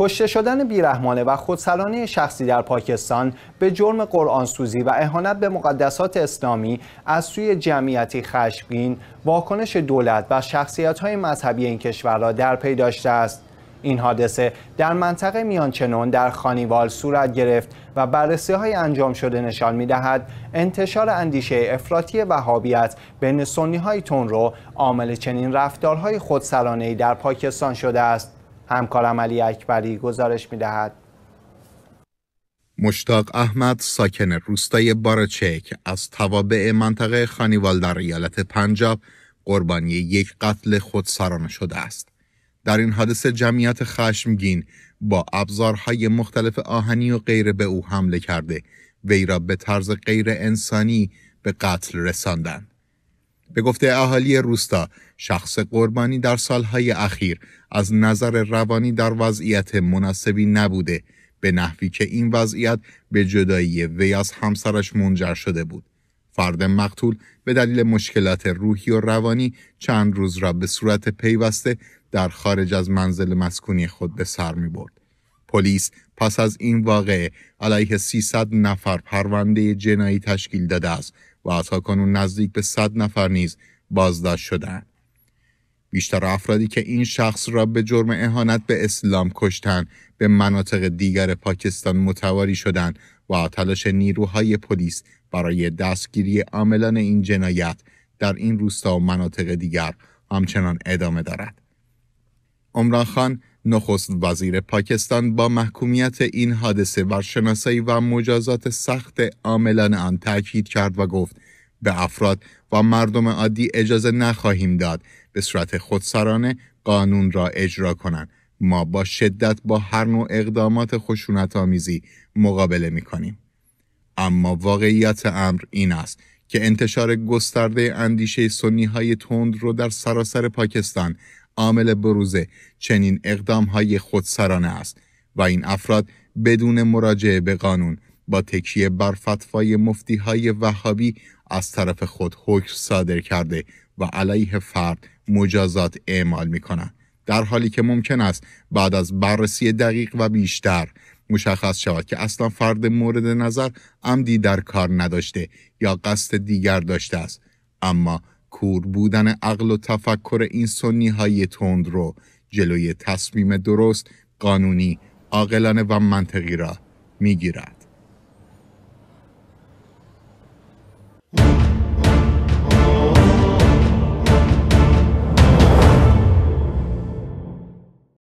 کشته شدن بیرحمانه و خودسرانه شخصی در پاکستان به جرم سوزی و اهانت به مقدسات اسلامی از سوی جمعیتی خشمگین واکنش دولت و های مذهبی این کشور را در پی داشته است این حادثه در منطقه میانچنون در خانیوال صورت گرفت و بررسی های انجام شده نشان می دهد انتشار اندیشه افراطی وهابیت بین سنی های تون رو عامل چنین رفتارهای خودسرانه در پاکستان شده است همکارم علی اکبری گزارش دهد مشتاق احمد ساکن روستای بارچک، از توابع منطقه خانیوال در ایالت پنجاب قربانی یک قتل خودسرانه شده است. در این حادثه جمعیت خشمگین با ابزارهای مختلف آهنی و غیره به او حمله کرده وی را به طرز غیر انسانی به قتل رساندند. به گفته اهالی روستا شخص قربانی در سالهای اخیر از نظر روانی در وضعیت مناسبی نبوده به نحوی که این وضعیت به جدایی وی از همسرش منجر شده بود فرد مقتول به دلیل مشکلات روحی و روانی چند روز را به صورت پیوسته در خارج از منزل مسکونی خود به سر می پلیس پس از این واقعه علیه 300 نفر پرونده جنایی تشکیل داده است و تا کنون نزدیک به صد نفر نیز بازداشت شدند. بیشتر افرادی که این شخص را به جرم اهانت به اسلام کشتن به مناطق دیگر پاکستان متواری شدند و تلاش نیروهای پلیس برای دستگیری عاملان این جنایت در این روستا و مناطق دیگر همچنان ادامه دارد. عمران خان نخست وزیر پاکستان با محکومیت این حادثه بر شناسایی و مجازات سخت عاملان آن تاکید کرد و گفت به افراد و مردم عادی اجازه نخواهیم داد به صورت خودسرانه قانون را اجرا کنند ما با شدت با هر نوع اقدامات خشونت آمیزی مقابله می کنیم. اما واقعیت امر این است که انتشار گسترده اندیشه سنی های تند رو در سراسر پاکستان عامل بروزه چنین اقدام های خودسرانه است و این افراد بدون مراجعه به قانون با تکیه بر فتوای مفتی های وهابی از طرف خود حکم صادر کرده و علیه فرد مجازات اعمال می در حالی که ممکن است بعد از بررسی دقیق و بیشتر مشخص شود که اصلا فرد مورد نظر عمدی در کار نداشته یا قصد دیگر داشته است اما کور بودن عقل و تفکر این سنی های تند رو جلوی تصمیم درست قانونی عاقلانه و منطقی را میگیرد